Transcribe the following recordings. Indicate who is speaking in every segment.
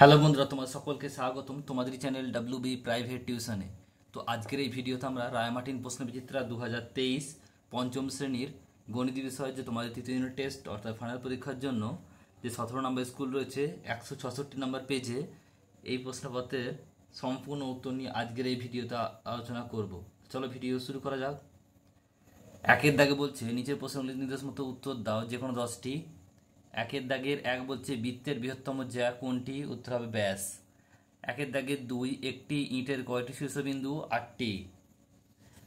Speaker 1: hello বন্ধুরা তোমার সকলকে স্বাগতম তোমাদের চ্যানেল ডাব্লিউ বি প্রাইভেট টিউশনে তো আজকের এই ভিডিওতে আমরা রায়মাটিন প্রশ্নবিচিত্রা দু হাজার তেইশ পঞ্চম শ্রেণীর গণিত বিষয়ে যে তোমাদের তৃতীয় ইউনিট টেস্ট অর্থাৎ ফাইনাল পরীক্ষার জন্য যে সতেরো নম্বর স্কুল রয়েছে একশো ছষট্টি নম্বর পেজে এই প্রশ্নপত্রের সম্পূর্ণ উত্তর নিয়ে আজকের এই ভিডিওতে আলোচনা করব চলো ভিডিও শুরু করা যাক একের দাগে বলছে নিচের প্রশ্নগুলি নির্দেশ মতো উত্তর দাও যে কোনো দশটি একের দাগের এক বলছে বৃত্তের বৃহত্তম জ্যা কোনটি উত্তর হবে ব্যাস একের দাগের দুই একটি ইঁটের কয়টি শীর্ষবিন্দু আটটি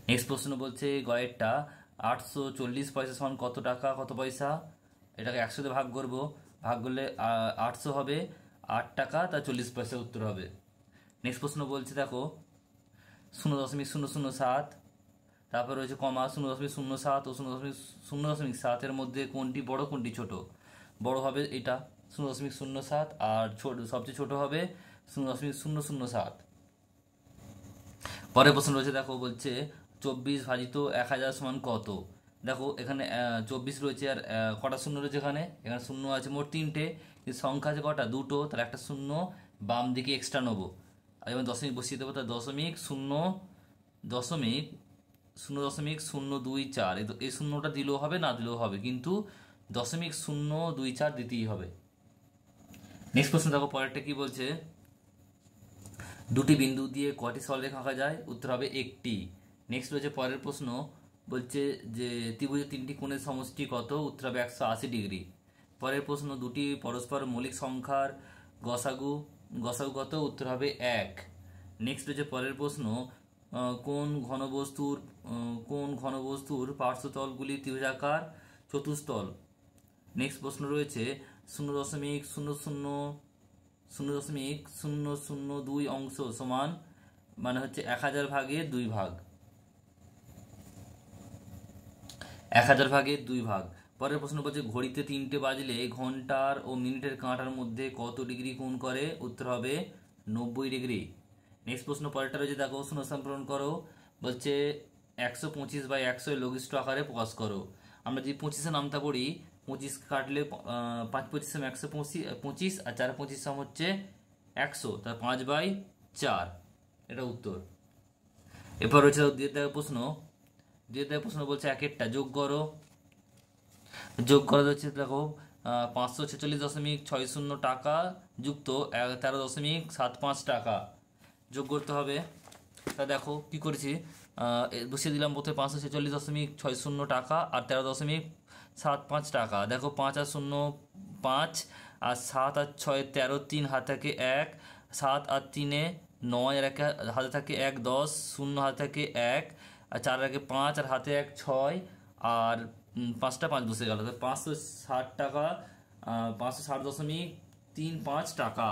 Speaker 1: নেক্সট প্রশ্ন বলছে গয়েরটা আটশো চল্লিশ পয়সা সমান কত টাকা কত পয়সা এটাকে একশোতে ভাগ করব ভাগ করলে আটশো হবে আট টাকা তা চল্লিশ পয়সা উত্তর হবে নেক্সট প্রশ্ন বলছে দেখো শূন্য দশমিক শূন্য শূন্য সাত তারপর রয়েছে কমা শূন্য দশমিক শূন্য সাত ও শূন্য দশমিক শূন্য দশমিক সাতের মধ্যে কোনটি বড় কোনটি ছোটো বড় হবে এটা শূন্য দশমিক শূন্য সাত আর ছোট সবচেয়ে ছোট হবে শূন্য দশমিক শূন্য শূন্য সাত পরের প্রশ্ন রয়েছে দেখো বলছে চব্বিশ ভাজিত এক হাজার সমান কত দেখো এখানে চব্বিশ রয়েছে আর কটা শূন্য রয়েছে এখানে এখানে শূন্য আছে মোট তিনটে সংখ্যা আছে কটা দুটো তাহলে একটা শূন্য বাম দিকে এক্সট্রা নেবো আর যেমন দশমিক বসিয়ে দেবো তার দশমিক শূন্য দশমিক শূন্য দশমিক শূন্য দুই চার এই শূন্যটা দিলেও হবে না দিলেও হবে কিন্তু দশমিক শূন্য দুই চার দিতেই হবে নেক্সট প্রশ্ন দেখো পরেরটা কি বলছে দুটি বিন্দু দিয়ে কটি সরলরেখা আঁকা যায় উত্তর হবে একটি নেক্সট রয়েছে পরের প্রশ্ন বলছে যে ত্রিভুজের তিনটি কোণের সমষ্টি কত উত্তর হবে একশো আশি ডিগ্রি পরের প্রশ্ন দুটি পরস্পর মৌলিক সংখ্যার গসাগু গসাগু কত উত্তর হবে এক নেক্সট রয়েছে পরের প্রশ্ন কোন ঘনবস্তুর কোন ঘনবস্তুর পার্শ্বতলগুলি ত্রিভুজাকার চতুস্থল নেক্সট প্রশ্ন রয়েছে শূন্য দশমিক শূন্য শূন্য শূন্য দশমিক শূন্য শূন্য দুই অংশ সমান মানে হচ্ছে এক হাজার ভাগের দুই ভাগ এক হাজার ভাগের দুই ভাগ পরের প্রশ্ন বলছে ঘড়িতে তিনটে বাজলে ঘন্টার ও মিনিটের কাঁটার মধ্যে কত ডিগ্রি কোণ করে উত্তর হবে নব্বই ডিগ্রি নেক্সট প্রশ্ন পরেরটা রয়েছে দেখো শূন্য সম্পূরণ করো বলছে একশো পঁচিশ বাই একশো লঘিষ্ঠ আকারে প্রকাশ করো আমরা যদি পঁচিশে নামতা পড়ি পঁচিশ কাটলে পাঁচ পঁচিশ সম একশো পঁচিশ আর চার পঁচিশ সম হচ্ছে একশো তার পাঁচ বাই চার এটা উত্তর এরপর রয়েছে দিয়ে দেওয়া প্রশ্ন দিয়ে দেওয়া প্রশ্ন বলছে এক একটা যোগ করো যোগ করা হচ্ছে দেখো পাঁচশো ছেচল্লিশ দশমিক ছয় শূন্য টাকা যুক্ত তেরো দশমিক সাত পাঁচ টাকা যোগ করতে হবে তা দেখো কি করেছি বসিয়ে দিলাম প্রথমে পাঁচশো ছেচল্লিশ দশমিক ছয় শূন্য টাকা আর তেরো দশমিক সাত পাঁচ টাকা দেখো পাঁচ আর শূন্য পাঁচ আর সাত আর ছয় তেরো তিন হাতে থাকে এক সাত আর তিনে নয় আর একে হাতে থাকে এক দশ শূন্য হাতে থাকে এক আর চার একে পাঁচ আর হাতে এক ছয় আর পাঁচটা পাঁচ বসে গেল পাঁচশো ষাট টাকা পাঁচশো ষাট দশমিক তিন পাঁচ টাকা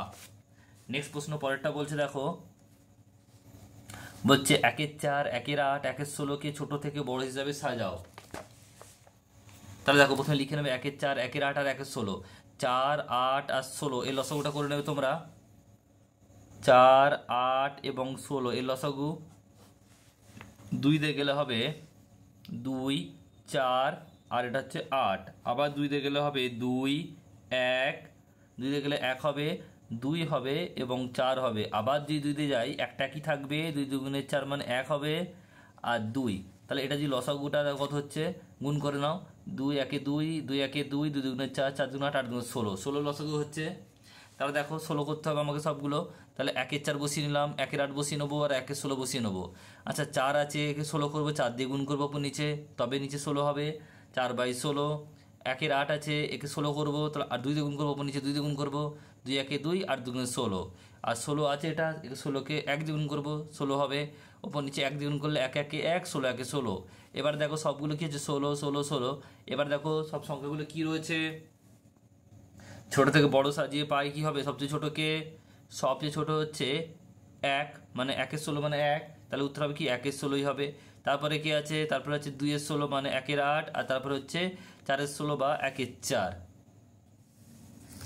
Speaker 1: নেক্সট প্রশ্ন পরেরটা বলছে দেখো বলছে একের চার একের আট একের ষোলোকে ছোট থেকে বড় হিসাবে সাজাও তাহলে দেখো প্রথমে লিখে নেবে একের চার একের আট আর একের ষোলো চার আট আর ষোলো এই লসগুটা করে নেবে তোমরা চার আট এবং ষোলো এই লসগু দুই দিয়ে গেলে হবে দুই চার আর এটা হচ্ছে আট আবার দুই দিয়ে গেলে হবে দুই এক দুই দিয়ে গেলে এক হবে দুই হবে এবং চার হবে আবার যদি দুই দিয়ে যাই একটা কি থাকবে দুই দুগুণের চার মানে এক হবে আর দুই তাহলে এটা যদি লসাগুটা কত হচ্ছে গুণ করে নাও দুই একে দুই দুই একে দুই দুই দুগুণে চার চার দুগুণ আট আট দুগুণ ষোলো ষোলো লসগু হচ্ছে তাহলে দেখো ষোলো করতে হবে আমাকে সবগুলো তাহলে একের চার বসিয়ে নিলাম একের আট বসিয়ে নেবো আর একের ষোলো বসিয়ে নেবো আচ্ছা চার আছে একে ষোলো করবো চার দিয়ে গুণ করবো নিচে তবে নিচে ষোলো হবে চার বাই ষোলো একের আট আছে একে ষোলো করবো তাহলে আর দুই দুগুণ করবো ওপর নিচে দুই দুগুণ করবো দুই একে দুই আর দুগুণে ষোলো আর ষোলো আছে এটা একে ষোলোকে এক দ্বিগুণ করবো ষোলো হবে ওপর নিচে এক দ্বিগুণ করলে এক একে এক ষোলো একে ষোলো এবার দেখো সবগুলো কী হচ্ছে ষোলো ষোলো ষোলো এবার দেখো সব সংখ্যাগুলো কি রয়েছে ছোট থেকে বড় সাজিয়ে পাই কি হবে সবচেয়ে ছোটোকে সবচেয়ে ছোট হচ্ছে এক মানে একের ষোলো মানে এক তাহলে উত্তর হবে কি একের ষোলোই হবে তারপরে কি আছে তারপরে হচ্ছে দুইয়ের ষোলো মানে একের আট আর তারপরে হচ্ছে চারের ষোলো বা একের চার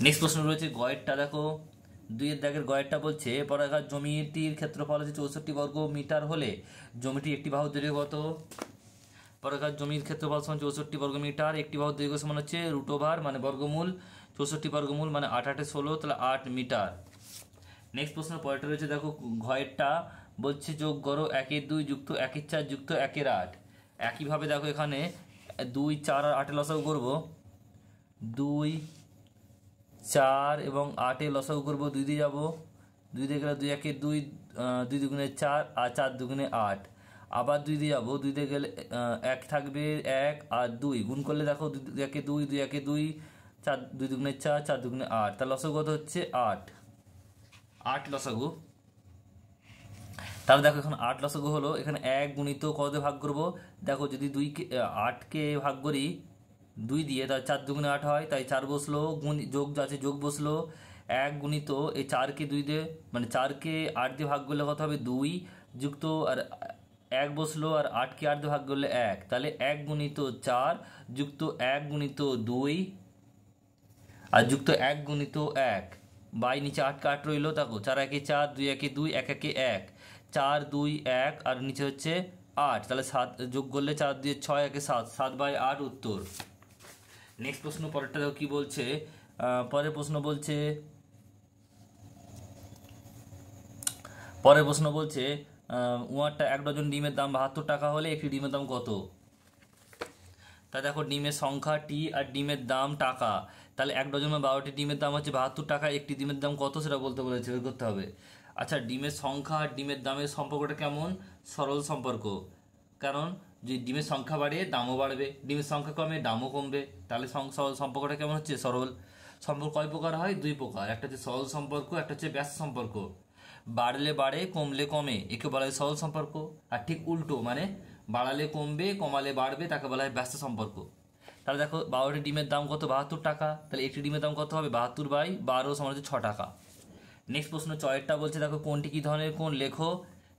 Speaker 1: নেক্সট প্রশ্ন রয়েছে গয়েরটা দেখো দুইয়ের দাগের গয়েরটা বলছে পরাঘাত জমিটির ক্ষেত্রফল হচ্ছে চৌষট্টি বর্গ মিটার হলে জমিটি একটি বাহু দৈর্ঘ্য কত পরাঘাত জমির ক্ষেত্রফল সমান চৌষট্টি বর্গ মিটার একটি বাহু দৈর্ঘ্য সমান হচ্ছে রুট ওভার মানে বর্গমূল চৌষট্টি বর্গমূল মানে আট আটে ষোলো তাহলে আট মিটার নেক্সট প্রশ্ন পরেরটা রয়েছে দেখো ঘয়েরটা বলছে যোগ করো একে দুই যুক্ত একই চার যুক্ত একের আট একইভাবে দেখো এখানে দুই চার আর আটের লসাও করবো দুই চার এবং আটে লসাগু করবো দুই দিয়ে যাবো দুই দিয়ে গেলে দুই একে দুই দুই দুগুণে চার আর চার দুগুণে আট আবার দুই দিয়ে যাবো দুই দিয়ে গেলে এক থাকবে এক আর দুই গুণ করলে দেখো দুই একে দুই দুই একে দুই চার দুই দুগুণে চার চার দুগুণে আট তার লসাগু কত হচ্ছে আট আট লসাগু তাহলে দেখো এখন আট লসাগু হলো এখানে এক গুণিত কত ভাগ করবো দেখো যদি দুইকে আটকে ভাগ করি দুই দিয়ে তার চার দুগুণে আট হয় তাই চার বসলো গুণ যোগ আছে যোগ বসলো এক গুণিত এই চারকে দুই দিয়ে মানে চারকে আট দিয়ে ভাগ করলে কত হবে দুই যুক্ত আর এক বসলো আর আটকে আট দিয়ে ভাগ করলে এক তাহলে এক গুণিত চার যুক্ত এক গুণিত দুই আর যুক্ত এক গুণিত এক বাই নিচে আটকে আট রইলো দেখো চার একে চার দুই একে দুই এক একে এক চার দুই এক আর নিচে হচ্ছে আট তাহলে সাত যোগ করলে চার দিয়ে ছয় একে সাত সাত বাই আট উত্তর নেক্সট প্রশ্ন পরেরটা দেখো কী বলছে পরের প্রশ্ন বলছে পরের প্রশ্ন বলছে উয়ারটা এক ডজন ডিমের দাম বাহাত্তর টাকা হলে একটি ডিমের দাম কত তা দেখো ডিমের সংখ্যা টি আর ডিমের দাম টাকা তাহলে এক ডজন বা বারোটি ডিমের দাম হচ্ছে বাহাত্তর টাকা একটি ডিমের দাম কত সেটা বলতে বলেছে বের করতে হবে আচ্ছা ডিমের সংখ্যা আর ডিমের দামের সম্পর্কটা কেমন সরল সম্পর্ক কারণ যে ডিমের সংখ্যা বাড়ে দামও বাড়বে ডিমের সংখ্যা কমে দামও কমবে তাহলে সম্পর্কটা কেমন হচ্ছে সরল সম্পর্ক কয় প্রকার হয় দুই প্রকার একটা হচ্ছে সরল সম্পর্ক একটা হচ্ছে ব্যাস সম্পর্ক বাড়লে বাড়ে কমলে কমে একে বলা হয় সরল সম্পর্ক আর ঠিক উল্টো মানে বাড়ালে কমবে কমালে বাড়বে তাকে বলা হয় ব্যস্ত সম্পর্ক তাহলে দেখো বারোটি ডিমের দাম কত বাহাত্তর টাকা তাহলে একটি ডিমের দাম কত হবে বাহাত্তর বাই বারো সমান হচ্ছে ছ টাকা নেক্সট প্রশ্ন চয়েরটা বলছে দেখো কোনটি কী ধরনের কোন লেখো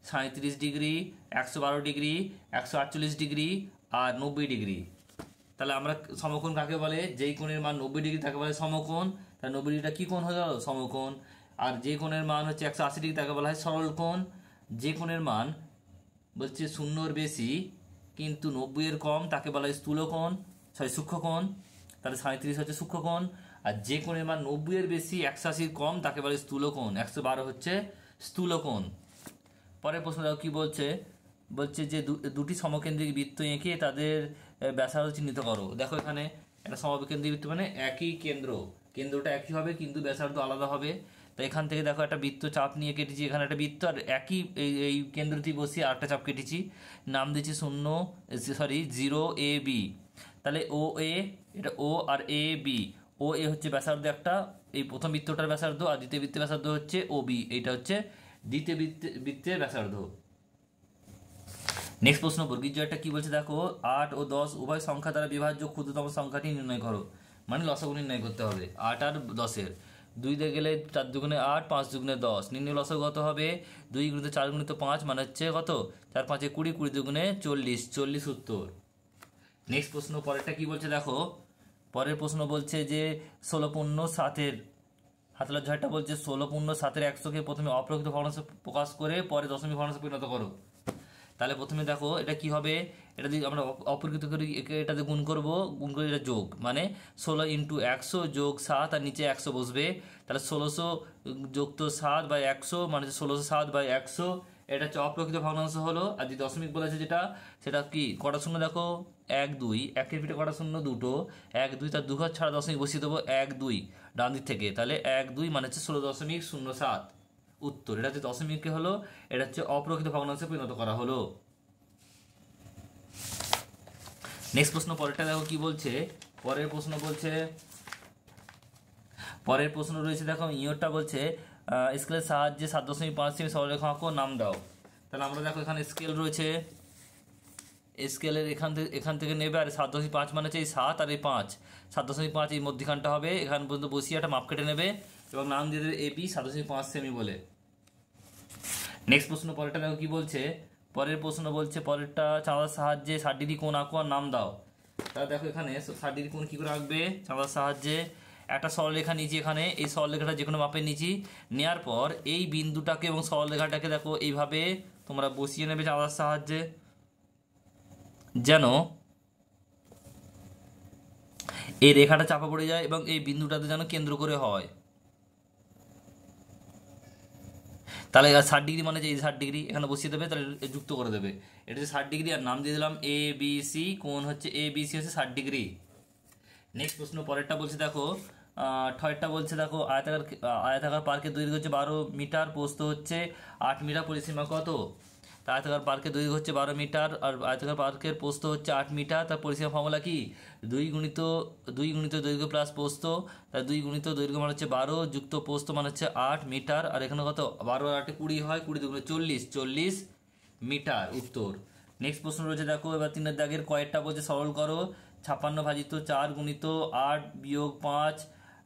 Speaker 1: সাঁত্রিশ ডিগ্রি একশো বারো ডিগ্রি একশো আটচল্লিশ ডিগ্রি আর নব্বই ডিগ্রি তাহলে আমরা সমকোণ কাকে বলে যেই কোণের মান নব্বই ডিগ্রি তাকে বলে সমকোণ তাহলে নব্বই ডিগ্রিটা কী কোণ হয়ে গেল সমকোণ আর যে কোণের মান হচ্ছে একশো আশি ডিগ্রি তাকে বলা হয় সরল কোণ যে কোণের মান বলছে শূন্যর বেশি কিন্তু নব্বইয়ের কম তাকে বলা হয় স্থূলকোণ সরি সূক্ষ্মকোণ তাহলে সাঁত্রিশ হচ্ছে সূক্ষ্মকোণ আর যে কোণের মান নব্বইয়ের বেশি একশো আশির কম তাকে বলে স্থূলকোণ একশো বারো হচ্ছে স্থূলকোণ পরের প্রশ্ন দেখো কী বলছে বলছে যে দুটি সমকেন্দ্রিক বৃত্ত এঁকে তাদের ব্যাসার্ধ চিহ্নিত করো দেখো এখানে একটা সমকেন্দ্রিক বৃত্ত মানে একই কেন্দ্র কেন্দ্রটা একই হবে কিন্তু ব্যাসার্ধ আলাদা হবে তো এখান থেকে দেখো একটা বৃত্ত চাপ নিয়ে কেটেছি এখানে একটা বৃত্ত আর একই এই কেন্দ্রটি বসি আরেকটা চাপ কেটেছি নাম দিয়েছি শূন্য সরি জিরো এ বি তাহলে ও এ এটা ও আর এ বি ও এ হচ্ছে ব্যাসার্ধ একটা এই প্রথম বৃত্তটার ব্যাসার্ধ আর দ্বিতীয় বৃত্তের ব্যাসার্ধ হচ্ছে ও বি এইটা হচ্ছে দ্বিতীয় বৃত্তের ব্যাসার্ধ নেক্সট প্রশ্ন বর্গীজয়টা কি বলছে দেখো আট ও দশ উভয় সংখ্যা দ্বারা বিভাজ্য ক্ষুদ্রতম সংখ্যাটি নির্ণয় করো মানে লসাগু নির্ণয় করতে হবে আট আর দশের দুই দিয়ে গেলে চার দুগুণে আট পাঁচ দুগুণে দশ নির্ণয় লসাগু কত হবে দুই গুণিত চার গুণিত পাঁচ মানে হচ্ছে কত চার পাঁচে কুড়ি কুড়ি দুগুণে চল্লিশ চল্লিশ উত্তর নেক্সট প্রশ্ন পরেরটা কি বলছে দেখো পরের প্রশ্ন বলছে যে ষোলো পূর্ণ সাতের হাতলার ঝড়টা বলছে ষোলো পূর্ণ সাতের একশোকে প্রথমে অপ্রকৃত ভগ্নাংশে প্রকাশ করে পরে দশমিক ভগ্নাংশে পরিণত করো তাহলে প্রথমে দেখো এটা কি হবে এটা যদি আমরা অপরিকৃত করি এটাতে গুণ করব গুণ করে এটা যোগ মানে ষোলো ইন্টু একশো যোগ সাত আর নিচে একশো বসবে তাহলে ষোলোশো যোগ তো সাত বা একশো মানে ষোলোশো সাত বাই একশো এটা হচ্ছে অপ্রকৃত ভগ্নাংশ হলো আর যে দশমিক বলেছে যেটা সেটা কি কটা শূন্য দেখো এক দুই একের পিঠে কটা শূন্য দুটো এক দুই তার দুঘর ছাড়া দশমিক বসিয়ে দেবো এক দুই ডান দিক থেকে তাহলে এক দুই মানে হচ্ছে ষোলো দশমিক শূন্য সাত উত্তর এটা হচ্ছে দশমিককে হলো এটা হচ্ছে অপ্রকৃত ভগ্নাংশে পরিণত করা হলো নেক্সট প্রশ্ন পরেরটা দেখো কি বলছে পরের প্রশ্ন বলছে পরের প্রশ্ন রয়েছে দেখো ইয়োরটা বলছে স্কেলের সাহায্যে সাত দশমিক পাঁচ সেমি সরলরেখা আঁকো নাম দাও তাহলে আমরা দেখো এখানে স্কেল রয়েছে স্কেলের এখান থেকে এখান থেকে নেবে আর সাত দশমিক পাঁচ মানে হচ্ছে এই সাত আর এই পাঁচ সাত দশমিক পাঁচ এই মধ্যখানটা হবে এখান পর্যন্ত বসিয়ে একটা মাপ কেটে নেবে এবং নাম দিয়ে দেবে এপি সাত দশমিক পাঁচ সেমি বলে নেক্সট প্রশ্ন পরেরটা দেখো কী বলছে পরের প্রশ্ন বলছে পরেরটা চাঁদার সাহায্যে ষাট ডিগ্রি কোণ আঁকো আর নাম দাও তা দেখো এখানে ষাট ডিগ্রি কোণ কী করে আঁকবে চাঁদার সাহায্যে একটা সরলরেখা নিচে এখানে এই সরলরেখাটা যে কোনো মাপে নিচি নেওয়ার পর এই বিন্দুটাকে এবং সরলরেখাটাকে দেখো এইভাবে তোমরা বসিয়ে নেবে চাঁদার সাহায্যে যেন এই রেখাটা চাপা পড়ে যায় এবং এই বিন্দুটাতে যেন কেন্দ্র করে হয় তাহলে ষাট ডিগ্রি মানে যে এই ষাট ডিগ্রি এখানে বসিয়ে দেবে তাহলে যুক্ত করে দেবে এটা যে ষাট ডিগ্রি আর নাম দিয়ে দিলাম এ বি সি কোন হচ্ছে এ বি সি হচ্ছে ষাট ডিগ্রি নেক্সট প্রশ্ন পরেরটা বলছে দেখো ঠয়েরটা বলছে দেখো আয়তাকার আয়তাকার পার্কের দৈর্ঘ্য হচ্ছে বারো মিটার পোস্ত হচ্ছে আট মিটার পরিসীমা কত তার আয়তাকার পার্কের দৈর্ঘ্য হচ্ছে বারো মিটার আর আয়তাকার পার্কের পোস্ত হচ্ছে আট মিটার তার পরিসীমা ফর্মুলা কি দুই গুণিত দুই গুণিত দৈর্ঘ্য প্লাস পোস্ত তার দুই গুণিত দৈর্ঘ্য মানে হচ্ছে বারো যুক্ত পোস্ত মানে হচ্ছে আট মিটার আর এখানে কত বারো আটে কুড়ি হয় কুড়ি দুগুণে চল্লিশ চল্লিশ মিটার উত্তর নেক্সট প্রশ্ন রয়েছে দেখো এবার তিনের দাগের কয়েকটা বলছে সরল করো ছাপ্পান্ন ভাজিত চার গুণিত আট বিয়োগ পাঁচ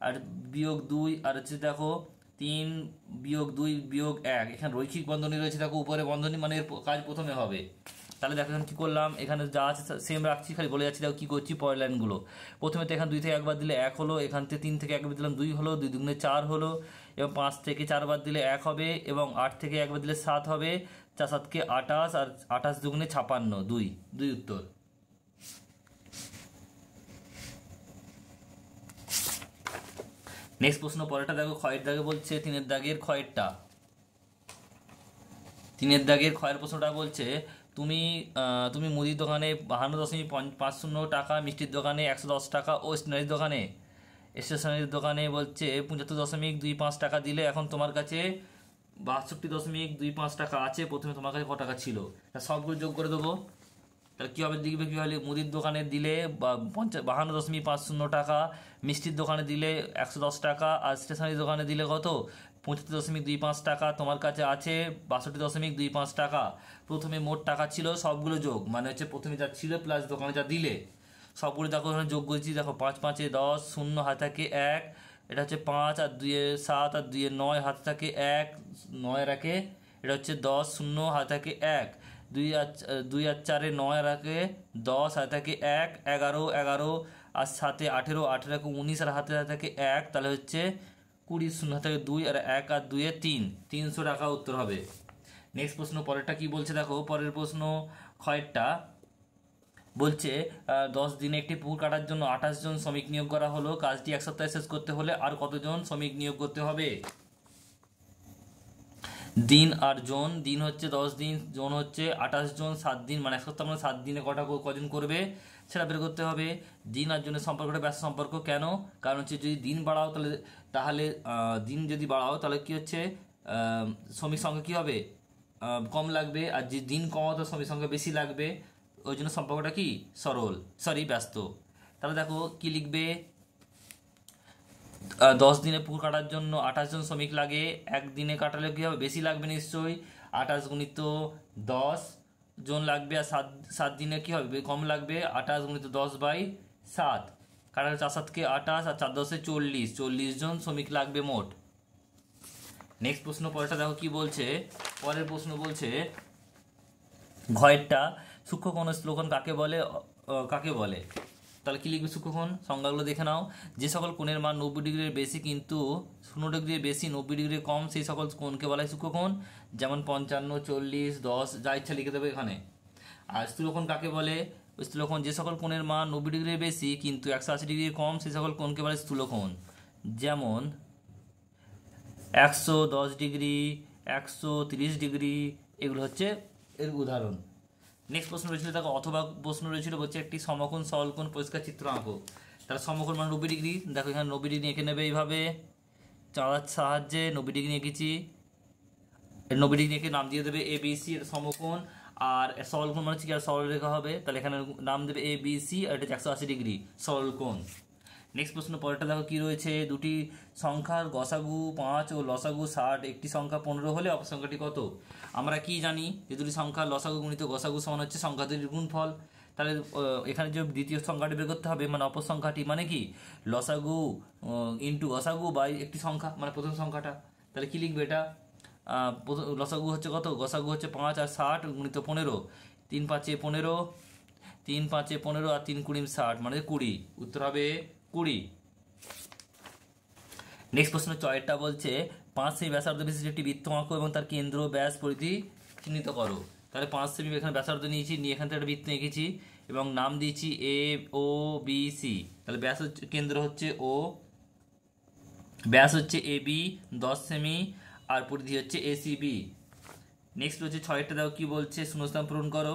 Speaker 1: আর বিয়োগ দুই আর হচ্ছে দেখো তিন বিয়োগ দুই বিয়োগ এক এখানে রৈখিক বন্ধনী রয়েছে দেখো উপরে বন্ধনী মানে কাজ প্রথমে হবে তাহলে দেখো এখন কী করলাম এখানে যা আছে সেম রাখছি খালি বলে যাচ্ছি দেখো কী করছি পয়ের লাইনগুলো প্রথমে তো এখানে দুই থেকে একবার দিলে এক হলো এখান থেকে তিন থেকে একবার দিলাম দুই হলো দুই দুগুণে চার হলো এবং পাঁচ থেকে চারবার দিলে এক হবে এবং আট থেকে একবার দিলে সাত হবে চার সাতকে আঠাশ আর আঠাশ দুগুণে ছাপান্ন দুই দুই উত্তর নেক্সট প্রশ্ন পরেটা দেখো ক্ষয়ের দাগে বলছে তিনের দাগের ক্ষয়েরটা তিনের দাগের ক্ষয়ের প্রশ্নটা বলছে তুমি তুমি মুদির দোকানে বাহান্ন দশমিক পাঁচ শূন্য টাকা মিষ্টির দোকানে একশো দশ টাকা ও স্টেশনারির দোকানে স্টেশনারির দোকানে বলছে পঁচাত্তর দশমিক দুই পাঁচ টাকা দিলে এখন তোমার কাছে বাষট্টি দশমিক দুই পাঁচ টাকা আছে প্রথমে তোমার কাছে ক টাকা ছিল তা সবগুলো যোগ করে দেবো তাহলে কীভাবে লিখবে কীভাবে মুদির দোকানে দিলে বা পঞ্চাশ বাহান্ন দশমিক পাঁচ শূন্য টাকা মিষ্টির দোকানে দিলে একশো দশ টাকা আর স্টেশনারি দোকানে দিলে কত পঁচাত্তর দশমিক দুই পাঁচ টাকা তোমার কাছে আছে বাষট্টি দশমিক দুই পাঁচ টাকা প্রথমে মোট টাকা ছিল সবগুলো যোগ মানে হচ্ছে প্রথমে যা ছিল প্লাস দোকানে যা দিলে সবগুলো দেখো ওখানে যোগ করেছি দেখো পাঁচ পাঁচে দশ শূন্য হাত থাকে এক এটা হচ্ছে পাঁচ আর দুয়ে সাত আর দুয়ে নয় হাত থাকে এক নয় রাখে এটা হচ্ছে দশ শূন্য হাত থাকে এক দুই আর দুই আর চারে নয় রাখে দশ আর থাকে এক এগারো এগারো আর সাথে আঠেরো আঠেরো রাখে উনিশ আর হাতে থাকে এক তাহলে হচ্ছে কুড়ি শূন্য থেকে দুই আর এক আর দুয়ে তিন তিনশো টাকা উত্তর হবে নেক্সট প্রশ্ন পরেরটা কি বলছে দেখো পরের প্রশ্ন খয়েরটা বলছে দশ দিনে একটি পুকুর কাটার জন্য আঠাশ জন শ্রমিক নিয়োগ করা হলো কাজটি এক সপ্তাহে শেষ করতে হলে আর কতজন শ্রমিক নিয়োগ করতে হবে দিন আর জন দিন হচ্ছে দশ দিন জন হচ্ছে আঠাশ জন সাত দিন মানে এক সপ্তাহ মানে সাত দিনে কটা কজন করবে সেটা বের করতে হবে দিন আর জনের সম্পর্কটা ব্যস্ত সম্পর্ক কেন কারণ হচ্ছে যদি দিন বাড়াও তাহলে তাহলে দিন যদি বাড়াও তাহলে কি হচ্ছে শ্রমিক সংখ্যা কী হবে কম লাগবে আর যে দিন কমাও তো শ্রমিক সংখ্যা বেশি লাগবে ওই জন্য সম্পর্কটা কি সরল সরি ব্যস্ত তাহলে দেখো কী লিখবে দশ দিনে পুকুর কাটার জন্য আঠাশ জন শ্রমিক লাগে একদিনে কাটালে কী হবে বেশি লাগবে নিশ্চয়ই আঠাশ গুণিত দশ জন লাগবে আর সাত সাত দিনে কী হবে কম লাগবে আঠাশ গুণিত দশ বাই সাত কাটালে চার সাতকে আঠাশ আর চার দশে চল্লিশ চল্লিশ জন শ্রমিক লাগবে মোট নেক্সট প্রশ্ন পরেরটা দেখো কী বলছে পরের প্রশ্ন বলছে ঘয়েরটা সূক্ষ্ম কোন শ্লোকন কাকে বলে কাকে বলে তাহলে কী লিখবে সূক্ষ্মকোণ সংজ্ঞাগুলো দেখে নাও যে সকল কোণের মান নব্বই ডিগ্রির বেশি কিন্তু শূন্য ডিগ্রির বেশি নব্বই ডিগ্রির কম সেই সকল কোণকে বলা হয় সূক্ষ্মকোণ যেমন পঞ্চান্ন চল্লিশ দশ যা ইচ্ছা লিখে দেবে এখানে আর স্থূলকোণ কাকে বলে স্থূলকোণ যে সকল কোণের মান নব্বই ডিগ্রির বেশি কিন্তু একশো আশি ডিগ্রির কম সেই সকল কোণকে বলে স্থূলকোণ যেমন একশো দশ ডিগ্রি একশো তিরিশ ডিগ্রি এগুলো হচ্ছে এর উদাহরণ নেক্সট প্রশ্ন রয়েছিল দেখো অথবা প্রশ্ন রয়েছিল বলছে একটি সমকোণ সলকোণ পরিষ্কার চিত্র আঁকো তাহলে সমকোণ মানে নব্বই ডিগ্রি দেখো এখানে নব্বই ডিগ্রি এঁকে নেবে এইভাবে চাঁদার সাহায্যে নব্বই ডিগ্রি এঁকেছি নব্বই ডিগ্রি এঁকে নাম দিয়ে দেবে এ বি সি এটা সমকোণ আর সরল মানে হচ্ছে কি আর সরল রেখা হবে তাহলে এখানে নাম দেবে এ বি সি আর এটা একশো আশি ডিগ্রি সরল নেক্সট প্রশ্ন পরেরটা দেখো কি রয়েছে দুটি সংখ্যার গসাগু পাঁচ ও লসাগু ষাট একটি সংখ্যা পনেরো হলে অপর সংখ্যাটি কত আমরা কি জানি যে দুটি সংখ্যা লসাগু গুণিত গসাগু সমান হচ্ছে সংখ্যা দুটির গুণফল তাহলে এখানে যে দ্বিতীয় সংখ্যাটি বের করতে হবে মানে অপর সংখ্যাটি মানে কি লসাগু ইন্টু গসাগু বাই একটি সংখ্যা মানে প্রথম সংখ্যাটা তাহলে কি লিখবে এটা লসাগু হচ্ছে কত গসাগু হচ্ছে পাঁচ আর ষাট গুণিত পনেরো তিন পাঁচে পনেরো তিন পাঁচে পনেরো আর তিন কুড়ি ষাট মানে কুড়ি উত্তর হবে কুড়ি নেক্সট প্রশ্ন চয়েরটা বলছে পাঁচ সেমি ব্যাসার্ধ বিশিষ্ট একটি বৃত্ত আঁকো এবং তার কেন্দ্র ব্যাস পরিধি চিহ্নিত করো তাহলে পাঁচ সেমি এখানে ব্যাসার্ধ নিয়েছি নিয়ে এখান থেকে একটা বৃত্ত এঁকেছি এবং নাম দিয়েছি এ ও বি সি তাহলে ব্যাস হচ্ছে কেন্দ্র হচ্ছে ও ব্যাস হচ্ছে এ বি দশ সেমি আর পরিধি হচ্ছে এ সি বি নেক্সট হচ্ছে ছয়টা দেখো কী বলছে শূন্যস্থান পূরণ করো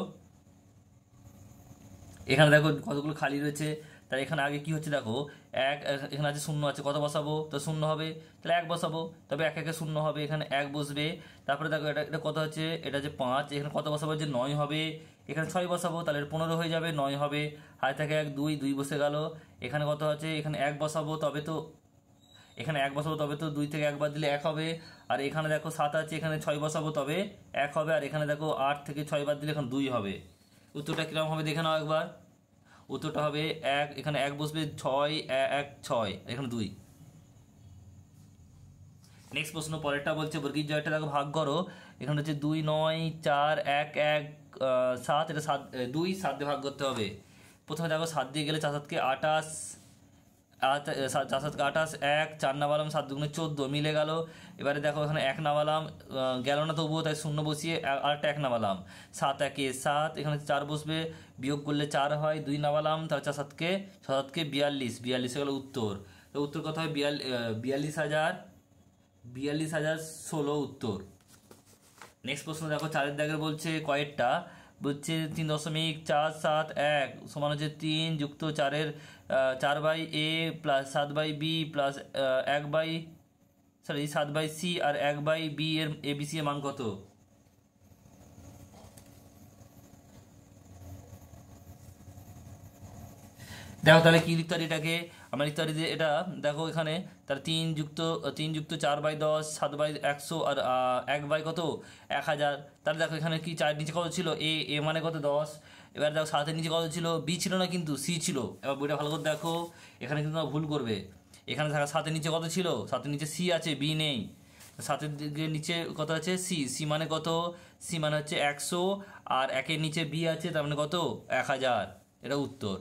Speaker 1: এখানে দেখো কতগুলো খালি রয়েছে তাহলে এখানে আগে কি হচ্ছে দেখো এক এখানে আছে শূন্য আছে কত বসাবো তো শূন্য হবে তাহলে এক বসাবো তবে এক একে শূন্য হবে এখানে এক বসবে তারপরে দেখো এটা এটা কত হচ্ছে এটা যে পাঁচ এখানে কত বসাবো যে নয় হবে এখানে ছয় বসাবো তাহলে পনেরো হয়ে যাবে নয় হবে হাই থাকে এক দুই দুই বসে গেল এখানে কত আছে এখানে এক বসাবো তবে তো এখানে এক বসাবো তবে তো দুই থেকে একবার দিলে এক হবে আর এখানে দেখো সাত আছে এখানে ছয় বসাবো তবে এক হবে আর এখানে দেখো আট থেকে ছয় বার দিলে এখন দুই হবে উত্তরটা কীরকম হবে দেখে নাও একবার উত্তরটা হবে এক এখানে এক বসবে ছয় এক ছয় এখানে দুই নেক্সট প্রশ্ন পরেরটা বলছে বর্গীর জয়টা দেখো ভাগ করো এখানে হচ্ছে দুই নয় চার এক এক সাত এটা সাত দুই সাত দিয়ে ভাগ করতে হবে প্রথমে দেখো সাত দিয়ে গেলে চার সাতকে আটাশ চার সাত আঠাশ এক চার নামালাম সাত দুগুণে চোদ্দো মিলে গেল এবারে দেখো এখানে এক নাবালাম গেল না তবুও তাই শূন্য বসিয়ে আরেকটা এক নাবালাম সাত একে সাত এখানে চার বসবে বিয়োগ করলে চার হয় দুই নাবালাম তার চার সাতকে ছ সাতকে বিয়াল্লিশ বিয়াল্লিশে গেল উত্তর তো উত্তর কথা হয় বিয়াল বিয়াল্লিশ হাজার বিয়াল্লিশ হাজার ষোলো উত্তর নেক্সট প্রশ্ন দেখো চারের দাগের বলছে কয়েকটা হচ্ছে তিন দশমিক চার সাত এক সমান হচ্ছে তিন যুক্ত চারের চার বাই এ প্লাস সাত বাই বি প্লাস এক বাই সরি সাত বাই সি আর এক বাই বি এর এবিসি এর মান কত দেখো তাহলে কী লিখতে এটাকে আমরা লিখতে পারি যে এটা দেখো এখানে তার তিন যুক্ত তিন যুক্ত চার বাই দশ সাত বাই একশো আর এক বাই কত এক হাজার তাহলে দেখো এখানে কি চার নিচে কত ছিল এ এ মানে কত দশ এবার দেখো সাতের নিচে কত ছিল বি ছিল না কিন্তু সি ছিল এবার বইটা ভালো করে দেখো এখানে কিন্তু তোমরা ভুল করবে এখানে থাকা সাতের নিচে কত ছিল সাতের নিচে সি আছে বি নেই সাতের দিকে নিচে কত আছে সি সি মানে কত সি মানে হচ্ছে একশো আর একের নিচে বি আছে তার মানে কত এক হাজার এটা উত্তর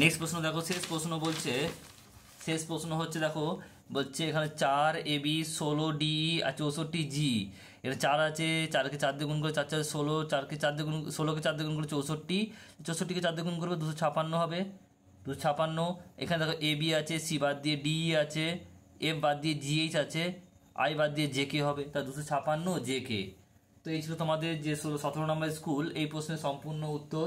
Speaker 1: নেক্সট প্রশ্ন দেখো শেষ প্রশ্ন বলছে শেষ প্রশ্ন হচ্ছে দেখো বলছে এখানে চার এ বি ষোলো ডি আর চৌষট্টি জি এটা চার আছে চারকে চার দিয়ে গুণ করে চার চার ষোলো চারকে চার দিয়ে গুণ ষোলোকে চার দিয়ে গুণ করে চৌষট্টি চৌষট্টিকে চার দিয়ে গুণ করবে দুশো ছাপান্ন হবে দুশো ছাপান্ন এখানে দেখো এ বি আছে সি বাদ দিয়ে ডি আছে এফ বাদ দিয়ে জিএইচ আছে আই বাদ দিয়ে জে কে হবে তা দুশো ছাপান্ন জে কে তো এই ছিল তোমাদের যে ষোলো সতেরো নম্বর স্কুল এই প্রশ্নের সম্পূর্ণ উত্তর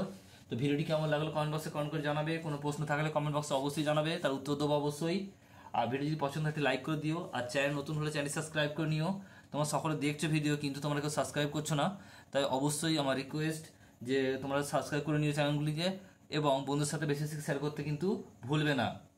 Speaker 1: তো ভিডিওটি কেমন লাগলো কমেন্ট বক্সে কমেন্ট করে জানাবে কোনো প্রশ্ন থাকলে কমেন্ট বক্সে অবশ্যই জানাবে তার উত্তর দেবো অবশ্যই আর ভিডিও যদি পছন্দ হয় লাইক করে দিও আর চ্যানেল নতুন হলে চ্যানেল সাবস্ক্রাইব করে নিও তোমরা সকলে দেখছো ভিডিও কিন্তু তোমরা কেউ সাবস্ক্রাইব করছো না তাই অবশ্যই আমার রিকোয়েস্ট যে তোমরা সাবস্ক্রাইব করে নিও চ্যানেলগুলিকে এবং বন্ধুর সাথে বেশি বেশি শেয়ার করতে কিন্তু ভুলবে না